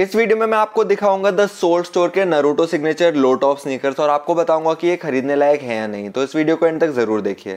इस वीडियो में मैं आपको दिखाऊंगा द सोल स्टोर के Naruto signature low top sneakers और आपको बताऊंगा कि ये खरीदने लायक है या नहीं तो इस वीडियो को एंड तक जरूर देखिए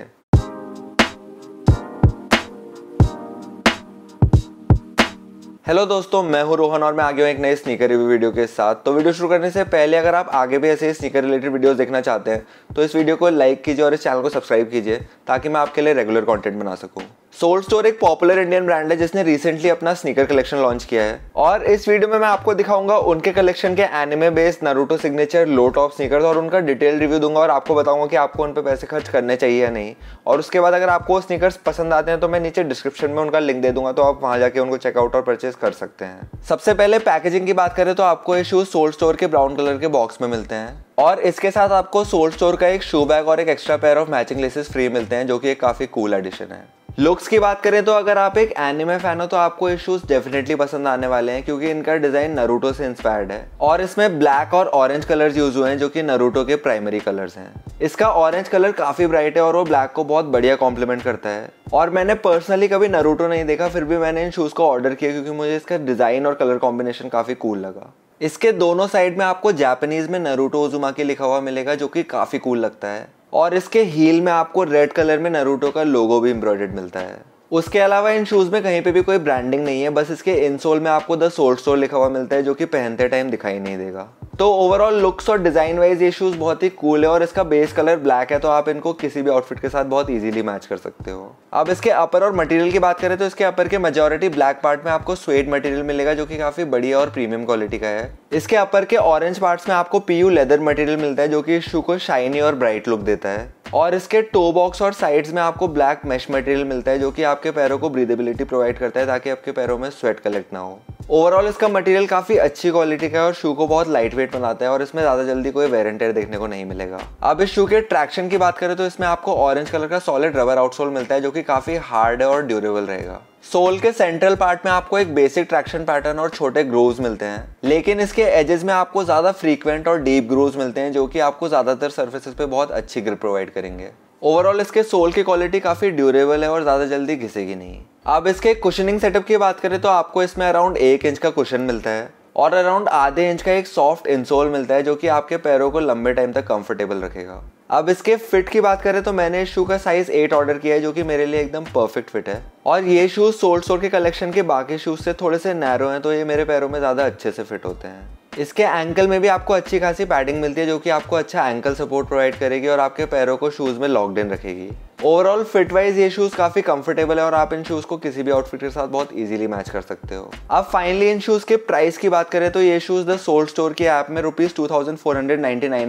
हेलो दोस्तों मैं हूं रोहन और मैं आगे हूं एक नए स्नीकर रिव्यू वीडियो के साथ तो वीडियो शुरू करने से पहले अगर आप आगे भी ऐसे स्नीकर रिलेटेड वीडियोस देखना चाहते हैं तो इस वीडियो को लाइक कीजिए और इस चैनल को सब्सक्राइब कीजिए ताकि मैं आपके लिए रेगुलर कंटेंट बना सकूं सोल स्टोर एक पॉपुलर इंडियन ब्रांड है जिसने रिसेंटली अपना स्नीकर कलेक्शन लॉन्च किया है और इस वीडियो में मैं आपको दिखाऊंगा उनके कलेक्शन के anime based Naruto signature low top sneaker और उनका डिटेल रिव्यू दूंगा और आपको बताऊंगा कि आपको उन पर पैसे खर्च करने चाहिए या नहीं और उसके बाद अगर आपको स्नीकर्स पसंद आते हैं तो मैं नीचे डिस्क्रिप्शन में उनका लिंक दे दूंगा तो आप वहाँ जाके उनको चेकआउट और परचेज कर सकते हैं सबसे पहले पैकेजिंग की बात करें तो आपको ये शूज सोल स्टोर के ब्राउन कलर के बॉक्स में मिलते हैं और इसके साथ आपको सोल स्टोर का एक शू बैग और एक extra pair of matching laces free मिलते हैं जो कि एक काफ़ी कूल एडिशन है लुक्स की बात करें तो अगर आप एक एनिमे फैन हो तो आपको ये शूज डेफिनेटली पसंद आने वाले हैं क्योंकि इनका डिजाइन नरूटो से इंस्पायर्ड है और इसमें ब्लैक और ऑरेंज कलर्स यूज हुए हैं जो कि नरूटो के प्राइमरी कलर्स हैं इसका ऑरेंज कलर काफी ब्राइट है और वो ब्लैक को बहुत बढ़िया कॉम्प्लीमेंट करता है और मैंने पर्सनली कभी नरूटो नहीं देखा फिर भी मैंने इन शूज को ऑर्डर किया क्योंकि मुझे इसका डिजाइन और कलर कॉम्बिनेशन काफी कूल लगा इसके दोनों साइड में आपको जापानीज में नरूटो ओजुमा के लिखा हुआ मिलेगा जो कि काफी कूल लगता है और इसके हील में आपको रेड कलर में नरूटो का लोगो भी एम्ब्रॉयडर्ड मिलता है उसके अलावा इन शूज़ में कहीं पे भी कोई ब्रांडिंग नहीं है बस इसके इनसोल में आपको द सोल्ड स्टोर लिखा हुआ मिलता है जो कि पहनते टाइम दिखाई नहीं देगा तो ओवरऑल लुक्स और डिज़ाइन वाइज ये शूज़ बहुत ही कूल है और इसका बेस कलर ब्लैक है तो आप इनको किसी भी आउटफिट के साथ बहुत इजीली मैच कर सकते हो अब इसके अपर और मटेरियल की बात करें तो इसके अपर के मेजोरिटी ब्लैक पार्ट में आपको स्वेट मटेरियल मिलेगा जो कि काफ़ी बढ़िया और प्रीमियम क्वालिटी का है इसके अपर के ऑरेंज पार्ट में आपको पीयू लेदर मटेरियल मिलता है जो कि इस शू को शाइनी और ब्राइट लुक देता है और इसके टो बॉक्स और साइड्स में आपको ब्लैक मेश मटेरियल मिलता है जो कि आपके पैरों को ब्रीदेबिलिटी प्रोवाइड करता है ताकि आपके पैरों में स्वेट कलेक्ट ना हो ओवरऑल इसका मटेरियल काफ़ी अच्छी क्वालिटी का है और शू को बहुत लाइट वेट बनाता है और इसमें ज़्यादा जल्दी कोई वेर देखने को नहीं मिलेगा अब इस शू के ट्रैक्शन की बात करें तो इसमें आपको ऑरेंज कलर का सॉलिड रबर आउटसोल मिलता है जो कि काफ़ी हार्ड है और ड्यूरेबल रहेगा सोल के सेंट्रल पार्ट में आपको एक बेसिक ट्रैक्शन पैटर्न और छोटे ग्रोव मिलते हैं लेकिन इसके एजेस में आपको ज़्यादा फ्रीक्वेंट और डीप ग्रोव मिलते हैं जो कि आपको ज़्यादातर सर्फेसिस पे बहुत अच्छी ग्रिप प्रोवाइड करेंगे ओवरऑल इसके सोल की क्वालिटी काफ़ी ड्यूरेबल है और ज़्यादा जल्दी घिसेगी नहीं अब इसके कुशनिंग सेटअप की बात करें तो आपको इसमें अराउंड एक इंच का कुशन मिलता है और अराउंड आधे इंच का एक सॉफ्ट इंसोल मिलता है जो कि आपके पैरों को लंबे टाइम तक कंफर्टेबल रखेगा अब इसके फिट की बात करें तो मैंने इस शू का साइज एट ऑर्डर किया है जो कि मेरे लिए एकदम परफेक्ट फिट है और ये शूज सोल्ड सोल के कलेक्शन के बाकी शूज से थोड़े से नैरो हैं तो ये मेरे पैरों में ज़्यादा अच्छे से फिट होते हैं इसके एंकल में भी आपको अच्छी खासी पैडिंग मिलती है जो कि आपको अच्छा एंकल सपोर्ट प्रोवाइड करेगी और आपके पैरों को शूज़ में लॉकड इन रखेगी ओवरऑल फिट वाइज ये शूज काफी कंफर्टेबल है और आप इन शूज को किसी भी आउटफिट के साथ बहुत इजीली मैच कर सकते हो अब फाइनली इन शूज के प्राइस की बात करें तो ये शूज द सोल्ड स्टोर के ऐप में रुपीज टू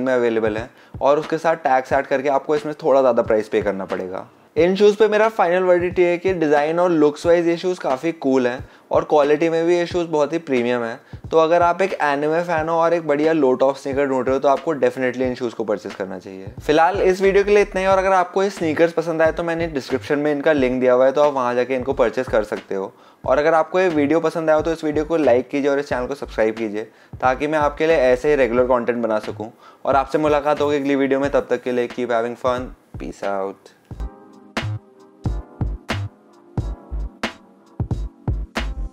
में अवेलेबल है और उसके साथ टैक्स ऐड करके आपको इसमें थोड़ा ज्यादा प्राइस पे करना पड़ेगा इन शूज़ पे मेरा फाइनल वर्डिट ये है कि डिज़ाइन और लुक्स वाइज ये शूज़ काफ़ी कूल है और क्वालिटी में भी ये शूज़ बहुत ही प्रीमियम है तो अगर आप एक एनिमे फैन हो और एक बढ़िया लो टॉप स्नीकर ढूंढ रहे हो तो आपको डेफिनेटली इन शूज़ को परचेस करना चाहिए फिलहाल इस वीडियो के लिए इतना ही और अगर आपको ये स्नीकर्स पसंद आए तो मैंने डिस्क्रिप्शन में इनका लिंक दिया हुआ है तो आप वहाँ जाके इनको परचेस कर सकते हो और अगर आपको ये वीडियो पसंद आया हो तो इस वीडियो को लाइक कीजिए और इस चैनल को सब्सक्राइब कीजिए ताकि मैं आपके लिए ऐसे ही रेगुलर कॉन्टेंट बना सकूँ और आपसे मुलाकात होगी अगली वीडियो में तब तक के लिए keep having fun peace out